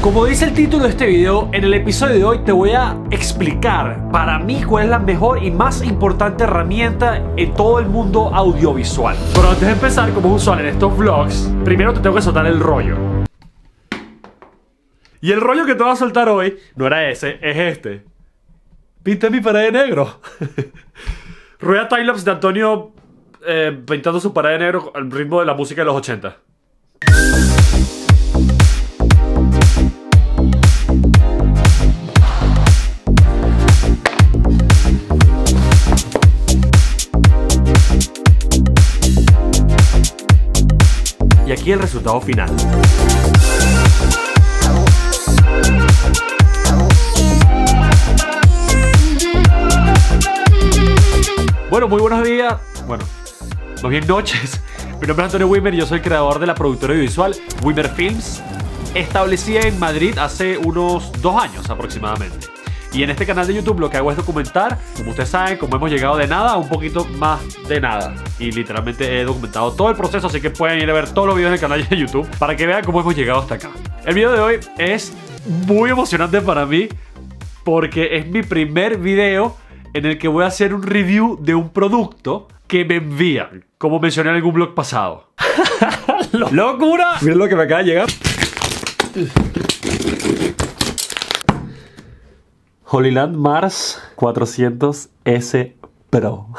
Como dice el título de este video, en el episodio de hoy te voy a explicar para mí cuál es la mejor y más importante herramienta en todo el mundo audiovisual. Pero antes de empezar, como es usual en estos vlogs, primero te tengo que soltar el rollo. Y el rollo que te voy a soltar hoy no era ese, es este. Viste mi pared de negro. Rueda Timelapse de Antonio eh, pintando su pared de negro al ritmo de la música de los 80. y el resultado final. Bueno, muy buenos días. Bueno, más bien noches. Mi nombre es Antonio Wimmer, yo soy el creador de la productora audiovisual Wimmer Films, establecida en Madrid hace unos dos años aproximadamente. Y en este canal de YouTube lo que hago es documentar, como ustedes saben, cómo hemos llegado de nada a un poquito más de nada. Y literalmente he documentado todo el proceso, así que pueden ir a ver todos los videos del canal de YouTube para que vean cómo hemos llegado hasta acá. El video de hoy es muy emocionante para mí porque es mi primer video en el que voy a hacer un review de un producto que me envían, como mencioné en algún blog pasado. ¡Locura! Miren lo que me acaba de llegar. Hollyland Mars 400S Pro.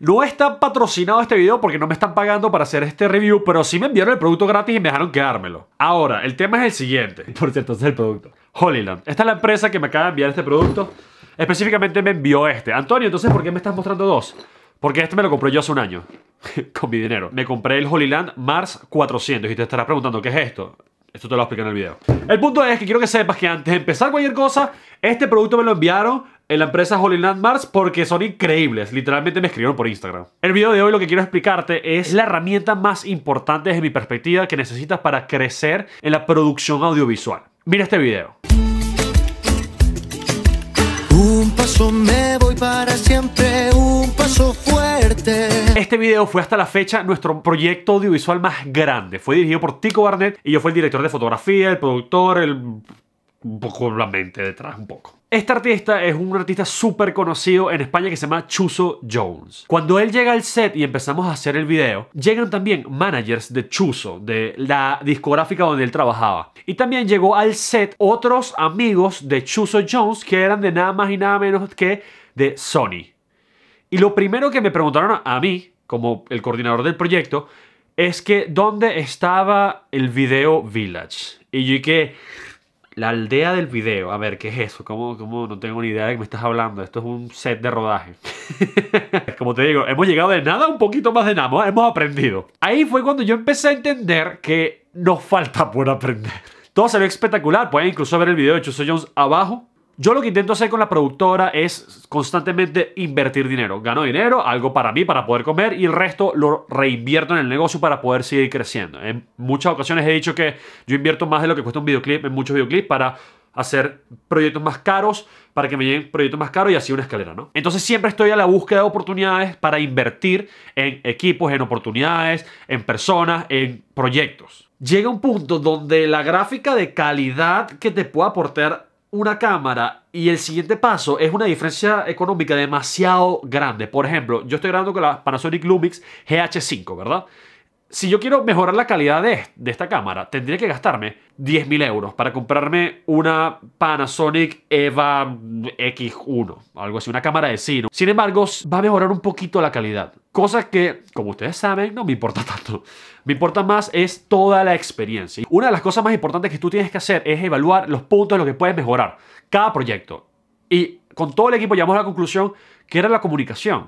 No está patrocinado este video porque no me están pagando para hacer este review, pero sí me enviaron el producto gratis y me dejaron quedármelo. Ahora, el tema es el siguiente. Por cierto, es el producto. Holyland. Esta es la empresa que me acaba de enviar este producto. Específicamente me envió este. Antonio, entonces, ¿por qué me estás mostrando dos? Porque este me lo compré yo hace un año. con mi dinero. Me compré el Hollyland Mars 400 y te estarás preguntando, ¿qué es esto? Esto te lo explico en el video. El punto es que quiero que sepas que antes de empezar cualquier cosa, este producto me lo enviaron en la empresa Holy Land Mars porque son increíbles. Literalmente me escribieron por Instagram. el video de hoy lo que quiero explicarte es la herramienta más importante desde mi perspectiva que necesitas para crecer en la producción audiovisual. Mira este video me voy para siempre, un paso fuerte. Este video fue hasta la fecha nuestro proyecto audiovisual más grande. Fue dirigido por Tico Barnett y yo fui el director de fotografía, el productor, el un poco la mente detrás, un poco. Este artista es un artista súper conocido en España que se llama Chuso Jones. Cuando él llega al set y empezamos a hacer el video, llegan también managers de Chuso, de la discográfica donde él trabajaba. Y también llegó al set otros amigos de Chuso Jones que eran de nada más y nada menos que de Sony. Y lo primero que me preguntaron a mí, como el coordinador del proyecto, es que dónde estaba el video Village. Y yo dije... La aldea del video. A ver, ¿qué es eso? ¿Cómo, cómo no tengo ni idea de qué me estás hablando? Esto es un set de rodaje. Como te digo, hemos llegado de nada a un poquito más de nada. Hemos aprendido. Ahí fue cuando yo empecé a entender que nos falta por aprender. Todo se ve espectacular. Pueden incluso ver el video de Chuso Jones abajo yo lo que intento hacer con la productora es constantemente invertir dinero. Gano dinero, algo para mí, para poder comer, y el resto lo reinvierto en el negocio para poder seguir creciendo. En muchas ocasiones he dicho que yo invierto más de lo que cuesta un videoclip en muchos videoclips para hacer proyectos más caros, para que me lleguen proyectos más caros y así una escalera, ¿no? Entonces siempre estoy a la búsqueda de oportunidades para invertir en equipos, en oportunidades, en personas, en proyectos. Llega un punto donde la gráfica de calidad que te pueda aportar una cámara y el siguiente paso es una diferencia económica demasiado grande. Por ejemplo, yo estoy grabando con la Panasonic Lumix GH5, ¿verdad? si yo quiero mejorar la calidad de, esta cámara, tendría que gastarme 10.000 euros para comprarme una Panasonic EVA X1, algo así, una cámara de cine. Sin embargo, va a mejorar un poquito la calidad. Cosa que, como ustedes saben, no me importa tanto. Me importa más es toda la experiencia. Una de las cosas más importantes que tú tienes que hacer es evaluar los puntos en los que puedes mejorar cada proyecto. Y con todo el equipo llegamos a la conclusión que era la comunicación.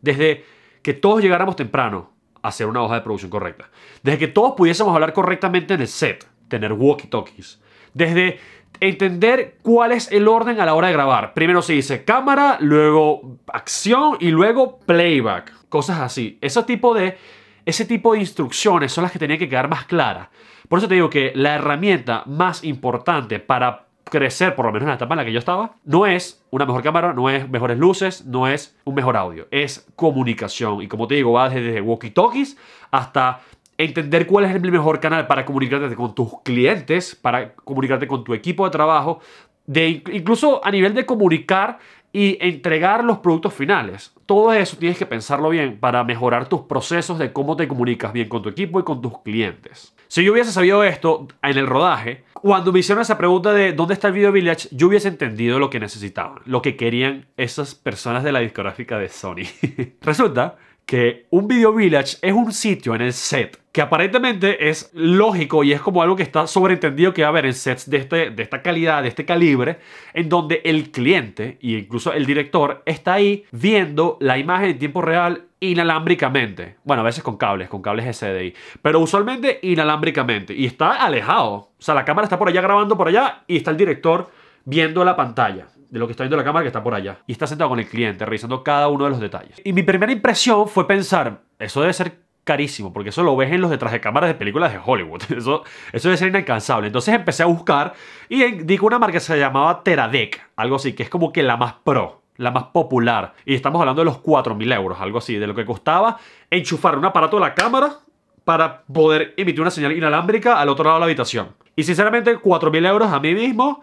Desde que todos llegáramos temprano, hacer una hoja de producción correcta. Desde que todos pudiésemos hablar correctamente en el set, tener walkie-talkies. Desde entender cuál es el orden a la hora de grabar. Primero se dice cámara, luego acción y luego playback. Cosas así. Ese tipo de, ese tipo de instrucciones son las que tenían que quedar más claras. Por eso te digo que la herramienta más importante para crecer, por lo menos en la etapa en la que yo estaba, no es una mejor cámara, no es mejores luces, no es un mejor audio, es comunicación. Y como te digo, va desde walkie-talkies hasta entender cuál es el mejor canal para comunicarte con tus clientes, para comunicarte con tu equipo de trabajo, de incluso a nivel de comunicar y entregar los productos finales todo eso tienes que pensarlo bien para mejorar tus procesos de cómo te comunicas bien con tu equipo y con tus clientes. Si yo hubiese sabido esto en el rodaje, cuando me hicieron esa pregunta de dónde está el Video Village, yo hubiese entendido lo que necesitaban, lo que querían esas personas de la discográfica de Sony. Resulta que un video village es un sitio en el set que aparentemente es lógico y es como algo que está sobreentendido que va a haber en sets de, este, de esta calidad, de este calibre, en donde el cliente e incluso el director está ahí viendo la imagen en tiempo real inalámbricamente. Bueno, a veces con cables, con cables SDI, pero usualmente inalámbricamente y está alejado. O sea, la cámara está por allá grabando por allá y está el director viendo la pantalla de lo que está viendo la cámara que está por allá. Y está sentado con el cliente, revisando cada uno de los detalles. Y mi primera impresión fue pensar, eso debe ser carísimo, porque eso lo ves en los detrás de cámaras de películas de Hollywood. Eso, eso debe ser inalcanzable. Entonces empecé a buscar y di una marca que se llamaba Teradek algo así, que es como que la más pro la más popular. Y estamos hablando de los 4.000 euros, algo así, de lo que costaba enchufar un aparato a la cámara para poder emitir una señal inalámbrica al otro lado de la habitación. Y sinceramente, 4.000 euros a mí mismo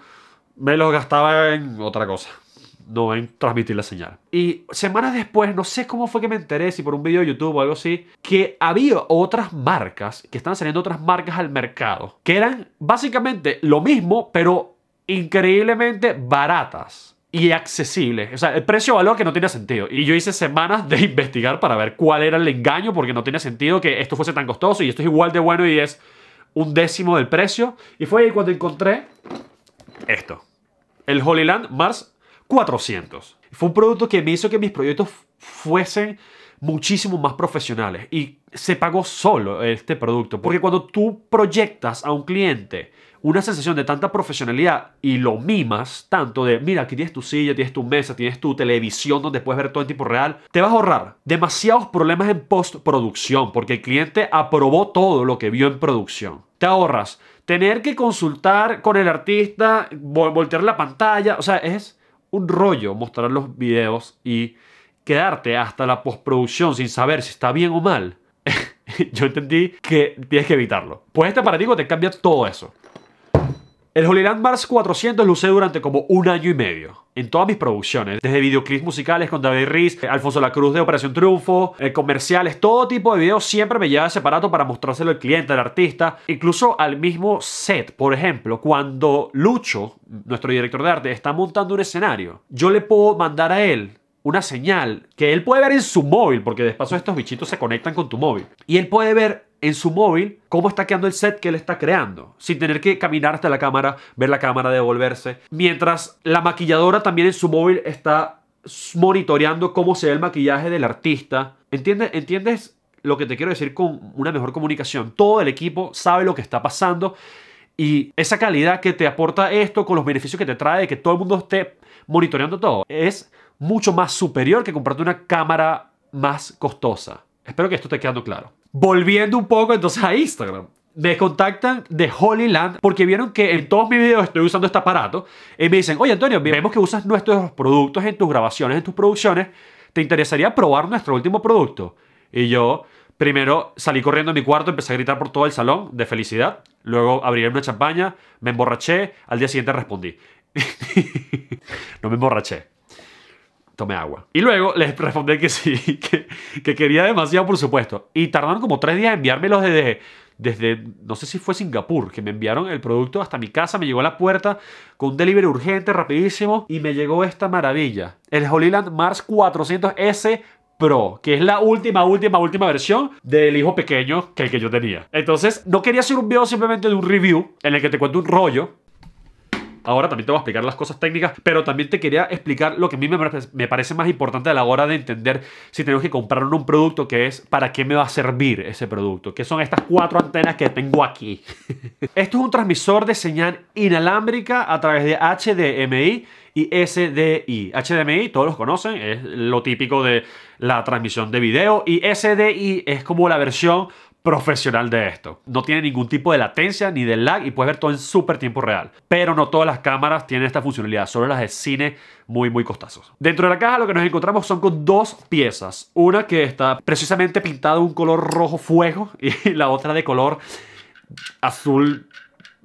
me los gastaba en otra cosa no en transmitir la señal. Y semanas después, no sé cómo fue que me enteré, si por un video de YouTube o algo así, que había otras marcas, que estaban saliendo otras marcas al mercado, que eran básicamente lo mismo, pero increíblemente baratas y accesibles. O sea, el precio-valor que no tiene sentido. Y yo hice semanas de investigar para ver cuál era el engaño, porque no tiene sentido que esto fuese tan costoso y esto es igual de bueno y es un décimo del precio. Y fue ahí cuando encontré esto el Holy Land Mars 400. Fue un producto que me hizo que mis proyectos fuesen muchísimo más profesionales y se pagó solo este producto, porque cuando tú proyectas a un cliente una sensación de tanta profesionalidad y lo mimas tanto de, mira, aquí tienes tu silla, tienes tu mesa, tienes tu televisión donde puedes ver todo en tiempo real, te vas a ahorrar demasiados problemas en postproducción porque el cliente aprobó todo lo que vio en producción. Te ahorras tener que consultar con el artista, voltear la pantalla, o sea, es un rollo mostrar los videos y quedarte hasta la postproducción sin saber si está bien o mal. Yo entendí que tienes que evitarlo. Pues este paradigma te cambia todo eso. El Land Mars 400 lo usé durante como un año y medio en todas mis producciones, desde videoclips musicales con David Riz, eh, Alfonso La Cruz de Operación Triunfo, eh, comerciales, todo tipo de videos, siempre me lleva ese aparato para mostrárselo al cliente, al artista, incluso al mismo set. Por ejemplo, cuando Lucho, nuestro director de arte, está montando un escenario, yo le puedo mandar a él una señal que él puede ver en su móvil, porque de paso estos bichitos se conectan con tu móvil, y él puede ver en su móvil cómo está quedando el set que él está creando, sin tener que caminar hasta la cámara, ver la cámara, devolverse. Mientras la maquilladora también en su móvil está monitoreando cómo se ve el maquillaje del artista. ¿Entiendes? ¿Entiendes lo que te quiero decir con una mejor comunicación? Todo el equipo sabe lo que está pasando y esa calidad que te aporta esto con los beneficios que te trae de que todo el mundo esté monitoreando todo es mucho más superior que comprarte una cámara más costosa. Espero que esto te quedando claro. Volviendo un poco entonces a Instagram. Me contactan de Holy Land porque vieron que en todos mis videos estoy usando este aparato. Y me dicen, oye Antonio, vemos que usas nuestros productos en tus grabaciones, en tus producciones. ¿Te interesaría probar nuestro último producto? Y yo, Primero salí corriendo a mi cuarto, empecé a gritar por todo el salón de felicidad. Luego abrí una champaña, me emborraché. Al día siguiente respondí. no me emborraché tomé agua. Y luego les respondí que sí, que, quería demasiado, por supuesto. Y tardaron como tres días en enviármelos desde, desde, no sé si fue Singapur, que me enviaron el producto hasta mi casa, me llegó a la puerta con un delivery urgente, rapidísimo, y me llegó esta maravilla. El Holyland Mars 400S Pro, que es la última, última, última versión del hijo pequeño que el que yo tenía. Entonces, no quería hacer un video simplemente de un review en el que te cuento un rollo, Ahora también te voy a explicar las cosas técnicas, pero también te quería explicar lo que a mí me parece más importante a la hora de entender si tenemos que comprar un producto, que es para qué me va a servir ese producto, que son estas cuatro antenas que tengo aquí. Esto es un transmisor de señal inalámbrica a través de HDMI y SDI. HDMI, todos los conocen, es lo típico de la transmisión de video y SDI es como la versión profesional de esto. No tiene ningún tipo de latencia ni de lag y puedes ver todo en súper tiempo real. Pero no todas las cámaras tienen esta funcionalidad, solo las de cine muy muy costosas. Dentro de la caja lo que nos encontramos son con dos piezas. Una que está precisamente pintada un color rojo fuego y la otra de color azul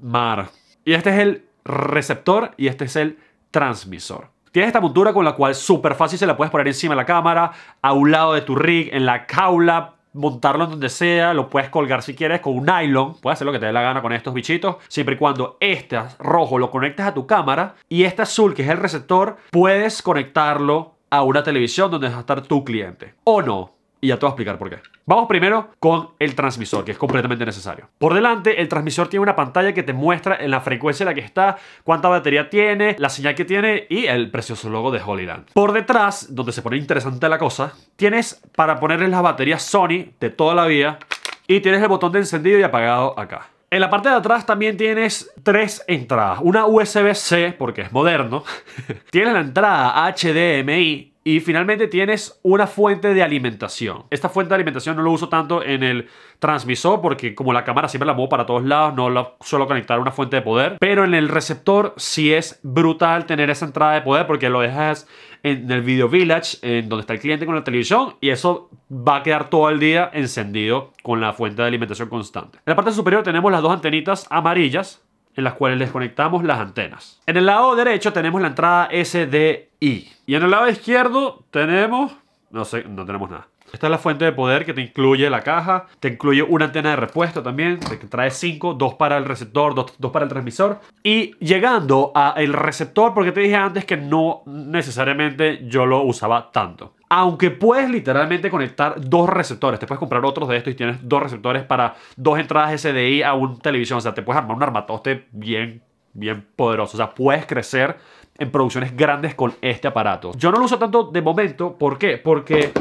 mar. Y este es el receptor y este es el transmisor. Tienes esta montura con la cual súper fácil se la puedes poner encima de la cámara, a un lado de tu rig, en la jaula, montarlo en donde sea, lo puedes colgar si quieres con un nylon, puedes hacer lo que te dé la gana con estos bichitos, siempre y cuando este rojo lo conectes a tu cámara y este azul, que es el receptor, puedes conectarlo a una televisión donde va a estar tu cliente. O no, y ya te voy a explicar por qué. Vamos primero con el transmisor, que es completamente necesario. Por delante, el transmisor tiene una pantalla que te muestra en la frecuencia en la que está, cuánta batería tiene, la señal que tiene y el precioso logo de Holiday. Por detrás, donde se pone interesante la cosa, tienes para ponerle las baterías Sony de toda la vida y tienes el botón de encendido y apagado acá. En la parte de atrás también tienes tres entradas. Una USB-C, porque es moderno. tienes la entrada HDMI y finalmente tienes una fuente de alimentación. Esta fuente de alimentación no lo uso tanto en el transmisor porque como la cámara siempre la muevo para todos lados, no la suelo conectar a una fuente de poder. Pero en el receptor sí es brutal tener esa entrada de poder porque lo dejas en el video village, en donde está el cliente con la televisión, y eso va a quedar todo el día encendido con la fuente de alimentación constante. En la parte superior tenemos las dos antenitas amarillas en las cuales les conectamos las antenas. En el lado derecho tenemos la entrada SDI. Y en el lado izquierdo tenemos... No sé, no tenemos nada. Esta es la fuente de poder que te incluye la caja, te incluye una antena de repuesto también, trae 5, 2 para el receptor, 2 para el transmisor. Y llegando al receptor, porque te dije antes que no necesariamente yo lo usaba tanto. Aunque puedes literalmente conectar dos receptores, te puedes comprar otros de estos y tienes dos receptores para dos entradas SDI a un televisión, o sea, te puedes armar un armatoste bien, bien poderoso, o sea, puedes crecer en producciones grandes con este aparato. Yo no lo uso tanto de momento, ¿por qué? Porque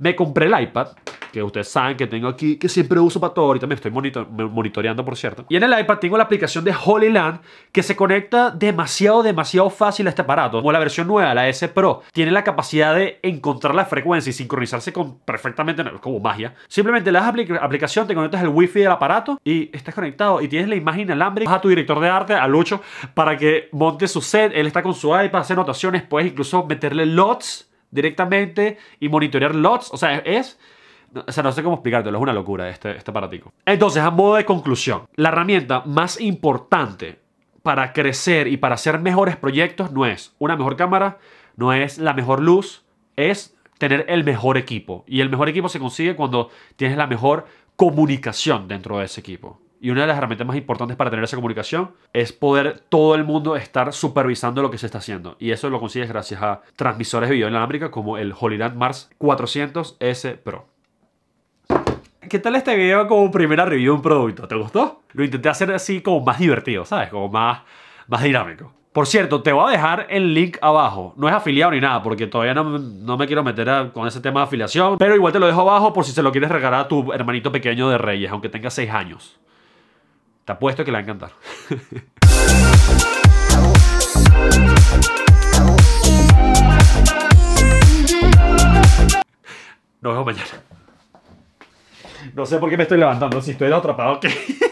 me compré el iPad, que ustedes saben que tengo aquí, que siempre uso para todo. Ahorita me estoy monitoreando, por cierto. Y en el iPad tengo la aplicación de Holy Land, que se conecta demasiado, demasiado fácil a este aparato. Como la versión nueva, la S Pro, tiene la capacidad de encontrar la frecuencia y sincronizarse perfectamente, como magia. Simplemente le das aplicación, te conectas el wifi del aparato y estás conectado y tienes la imagen alambre. Vas a tu director de arte, a Lucho, para que monte su set. Él está con su iPad, hace anotaciones, puedes incluso meterle lots directamente y monitorear lots. O sea, es... O sea, no sé cómo explicártelo, es una locura este, este aparatico. Entonces, a modo de conclusión, la herramienta más importante para crecer y para hacer mejores proyectos no es una mejor cámara, no es la mejor luz, es tener el mejor equipo. Y el mejor equipo se consigue cuando tienes la mejor comunicación dentro de ese equipo. Y una de las herramientas más importantes para tener esa comunicación es poder todo el mundo estar supervisando lo que se está haciendo. Y eso lo consigues gracias a transmisores de video inalámbrica como el Holyland Mars 400S Pro. ¿Qué tal este video como primera review de un producto? ¿Te gustó? Lo intenté hacer así como más divertido, ¿sabes? Como más, más dinámico. Por cierto, te voy a dejar el link abajo. No es afiliado ni nada, porque todavía no, me quiero meter con ese tema de afiliación. Pero igual te lo dejo abajo por si se lo quieres regalar a tu hermanito pequeño de Reyes, aunque tenga 6 años. Te apuesto que la va a encantar. Nos vemos mañana. No sé por qué me estoy levantando, si estoy atrapado, ¿qué?